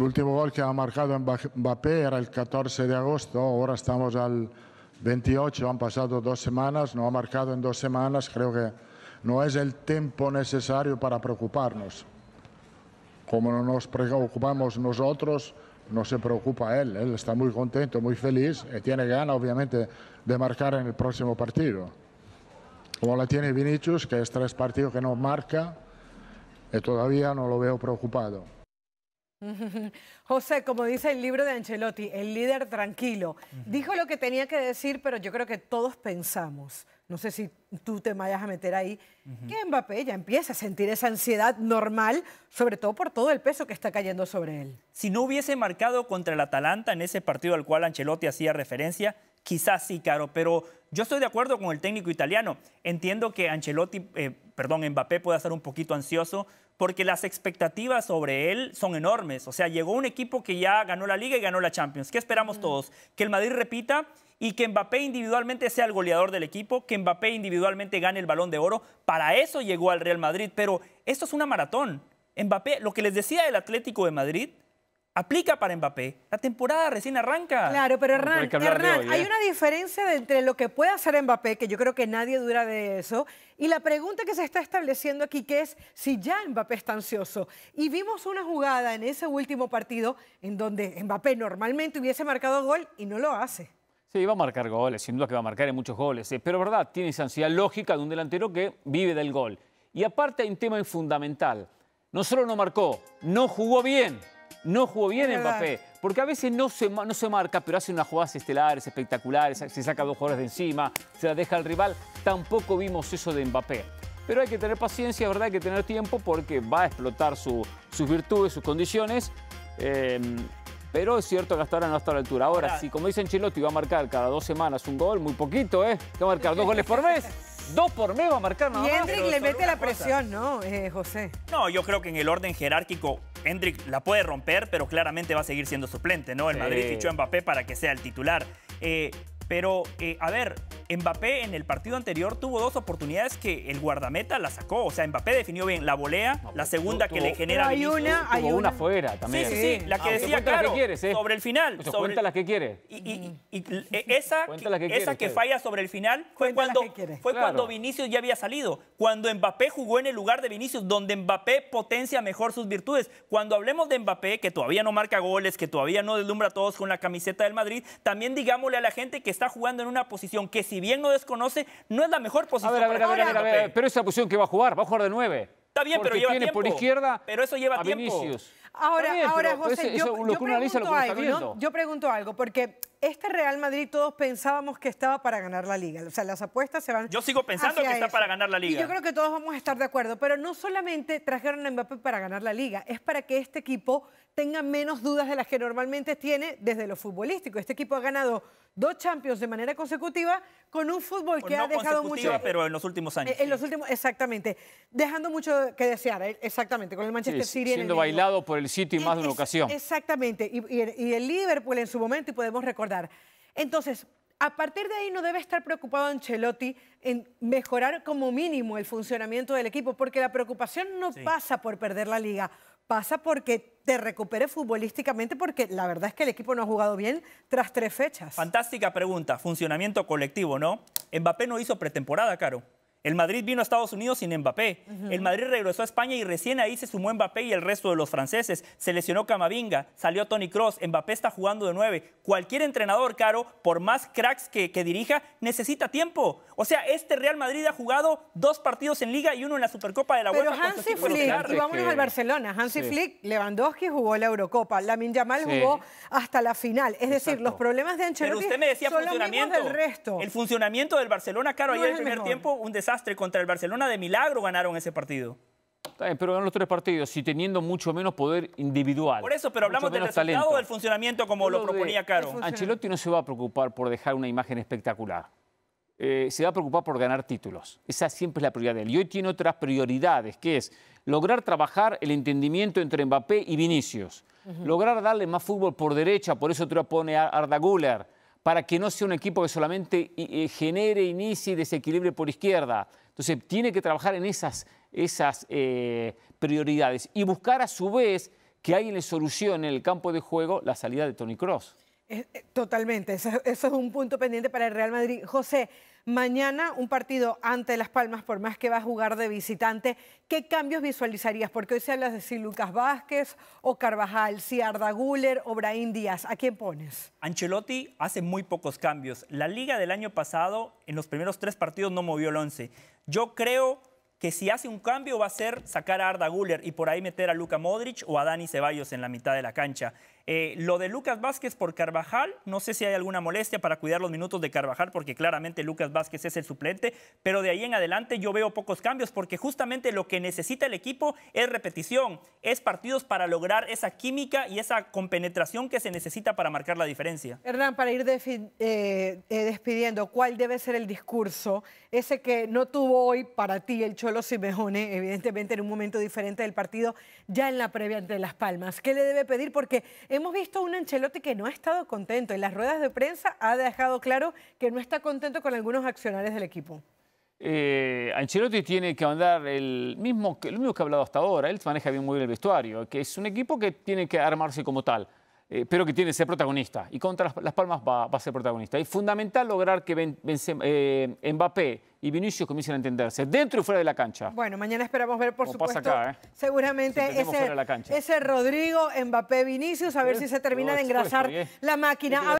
el último gol que ha marcado Mbappé era el 14 de agosto, ahora estamos al 28, han pasado dos semanas, no ha marcado en dos semanas, creo que no es el tiempo necesario para preocuparnos. Como no nos preocupamos nosotros, no se preocupa él, él está muy contento, muy feliz y tiene ganas obviamente de marcar en el próximo partido. Como la tiene Vinicius, que es tres partidos que no marca, todavía no lo veo preocupado. José, como dice el libro de Ancelotti, el líder tranquilo, dijo lo que tenía que decir, pero yo creo que todos pensamos, no sé si tú te vayas a meter ahí, que Mbappé ya empieza a sentir esa ansiedad normal, sobre todo por todo el peso que está cayendo sobre él. Si no hubiese marcado contra el Atalanta en ese partido al cual Ancelotti hacía referencia, quizás sí, Caro, pero yo estoy de acuerdo con el técnico italiano. Entiendo que Ancelotti... Eh, perdón, Mbappé puede estar un poquito ansioso porque las expectativas sobre él son enormes. O sea, llegó un equipo que ya ganó la Liga y ganó la Champions. ¿Qué esperamos mm. todos? Que el Madrid repita y que Mbappé individualmente sea el goleador del equipo, que Mbappé individualmente gane el balón de oro. Para eso llegó al Real Madrid, pero esto es una maratón. Mbappé, lo que les decía el Atlético de Madrid aplica para Mbappé. La temporada recién arranca. Claro, pero Hernán, hay, ¿eh? una diferencia entre lo que puede hacer Mbappé, que yo creo que nadie dura de eso, y la pregunta que se está estableciendo aquí, que es si ya Mbappé está ansioso. Y vimos una jugada en ese último partido en donde Mbappé normalmente hubiese marcado gol y no lo hace. Sí, va a marcar goles, sin duda que va a marcar en muchos goles, eh, pero verdad, tiene esa ansiedad lógica de un delantero que vive del gol. Y aparte hay un tema fundamental. No solo no marcó, no jugó bien no jugó bien Mbappé. Porque a veces no se, no se marca, pero hace unas jugadas estelares, espectaculares, se saca dos jugadores de encima, se la deja al rival. Tampoco vimos eso de Mbappé. Pero hay que tener paciencia, ¿verdad? Hay que tener tiempo porque va a explotar sus virtudes, sus condiciones. Em, pero es cierto que hasta ahora no está a la altura. Ahora, si como dicen Chilotti, va a marcar cada dos semanas un gol, muy poquito, ¿eh? Va a marcar dos goles por mes. Dos por mes va a marcar Y le mete la presión, ¿no, eh, José? No, yo creo que en el orden jerárquico Hendrik la puede romper, pero claramente va a seguir siendo suplente, ¿no? El Madrid fichó a Mbappé para que sea el titular. Eh, pero, eh, a ver, Mbappé en el partido anterior tuvo dos oportunidades que el guardameta la sacó. O sea, Mbappé definió bien la volea, la segunda que le genera hay una, hay una. fuera también. Sí, sí, sí. La que decía, claro, eh. sobre el final. Pues cuéntale las que quiere. Y, esa, que, esa que pues. falla sobre el final fue, cuando, fue cuando Vinicius ya había salido. Cuando Mbappé jugó en el lugar de Vinicius, donde Mbappé potencia mejor sus virtudes. Cuando hablemos de Mbappé, que todavía no marca goles, que todavía no deslumbra a todos con la camiseta del Madrid, también digámosle a la gente que está jugando en una posición que si bien no desconoce, no es la mejor posición. para pero esa posición que va a jugar, va a jugar de nueve. Está bien, pero lleva tiene por izquierda pero eso lleva Tiempo. Ahora, ahora José, yo, pregunto algo, porque este Real Madrid todos pensábamos que estaba para ganar la liga. O sea, las apuestas se van. Yo sigo pensando que está para ganar la liga. yo creo que todos vamos a estar de acuerdo, pero no solamente trajeron a Mbappé para ganar la liga, es para que este equipo tenga menos dudas de las que normalmente tiene desde lo futbolístico. Este equipo ha ganado dos Champions de manera consecutiva con un fútbol que ha dejado mucho. pero en los últimos eh, años. En los últimos, exactamente. Dejando mucho que desear, eh, exactamente, con el Manchester City. Siendo bailado por el City más de una ocasión. Exactamente. Y, el Liverpool en su momento, y podemos recordar. Entonces, a partir de ahí no debe estar preocupado Ancelotti en mejorar como mínimo el funcionamiento del equipo, porque la preocupación no pasa por perder la liga, pasa porque te recupere futbolísticamente porque la verdad es que el equipo no ha jugado bien tras tres fechas. Fantástica pregunta, funcionamiento colectivo, ¿no? Mbappé no hizo pretemporada, Caro. El Madrid vino a Estados Unidos sin Mbappé. El Madrid regresó a España y recién ahí se sumó Mbappé y el resto de los franceses. Se lesionó Camavinga, salió Tony Cross, Mbappé está jugando de nueve. Cualquier entrenador, Caro, por más cracks que, dirija, necesita tiempo. O sea, este Real Madrid ha jugado dos partidos en Liga y uno en la Supercopa de la Pero Hansi Flick, y vámonos al Barcelona. Hansi Flick, Lewandowski jugó la Eurocopa. La Yamal jugó hasta la final. Es decir, los problemas de Ancelotti Pero usted me decía funcionamiento. del resto. El funcionamiento del Barcelona, Caro, ayer en el primer tiempo, un desastre contra el Barcelona. De milagro ganaron ese partido. Pero ganaron los tres partidos, y teniendo mucho menos poder individual. Por eso, pero hablamos del resultado o del funcionamiento, como lo, proponía Caro. Ancelotti no se va a preocupar por dejar una imagen espectacular. Eh, se va a preocupar por ganar títulos. Esa siempre es la prioridad de él. Y hoy tiene otras prioridades, que es lograr trabajar el entendimiento entre Mbappé y Vinicius. Lograr darle más fútbol por derecha, por eso te lo pone Arda Guller para que no sea un equipo que solamente eh, eh, genere, inicie y desequilibre por izquierda. Entonces tiene que trabajar en esas, esas eh, prioridades y buscar a su vez que alguien le solucione en el campo de juego la salida de Tony Cross. Eh, totalmente, eso, es un punto pendiente para el Real Madrid. José, mañana un partido ante Las Palmas, por más que va a jugar de visitante, ¿qué cambios visualizarías? Porque hoy se habla de si Lucas Vázquez o Carvajal, si Arda Guller o Braín Díaz, ¿a quién pones? Ancelotti hace muy pocos cambios. La liga del año pasado, en los primeros tres partidos, no movió el once. Yo creo que si hace un cambio va a ser sacar a Arda Guller y por ahí meter a Luka Modric o a Dani Ceballos en la mitad de la cancha. Eh, lo de Lucas Vázquez por Carvajal, no sé si hay alguna molestia para cuidar los minutos de Carvajal, porque claramente Lucas Vázquez es el suplente, pero de ahí en adelante yo veo pocos cambios, porque justamente lo que necesita el equipo es repetición, es partidos para lograr esa química y esa compenetración que se necesita para marcar la diferencia. Hernán, para ir eh, eh, despidiendo, ¿cuál debe ser el discurso ese que no tuvo hoy para ti el Cholo Simeone, evidentemente en un momento diferente del partido, ya en la previa ante Las Palmas. ¿Qué le debe pedir? Porque hemos visto un Ancelotti que no ha estado contento. En las ruedas de prensa ha dejado claro que no está contento con algunos accionarios del equipo. Eh, Ancelotti tiene que mandar el mismo, lo mismo que ha hablado hasta ahora. Él maneja bien muy bien el vestuario, que es un equipo que tiene que armarse como tal. Eh, pero que tiene que ser protagonista. Y contra Las, Palmas va, a ser protagonista. Es fundamental lograr que eh, Mbappé y Vinicius comiencen a entenderse, dentro y fuera de la cancha. Bueno, mañana esperamos ver, por supuesto, acá, ¿eh? seguramente ese, ese Rodrigo, Mbappé, Vinicius, a ver si se termina de engrasar ¿eh? la máquina.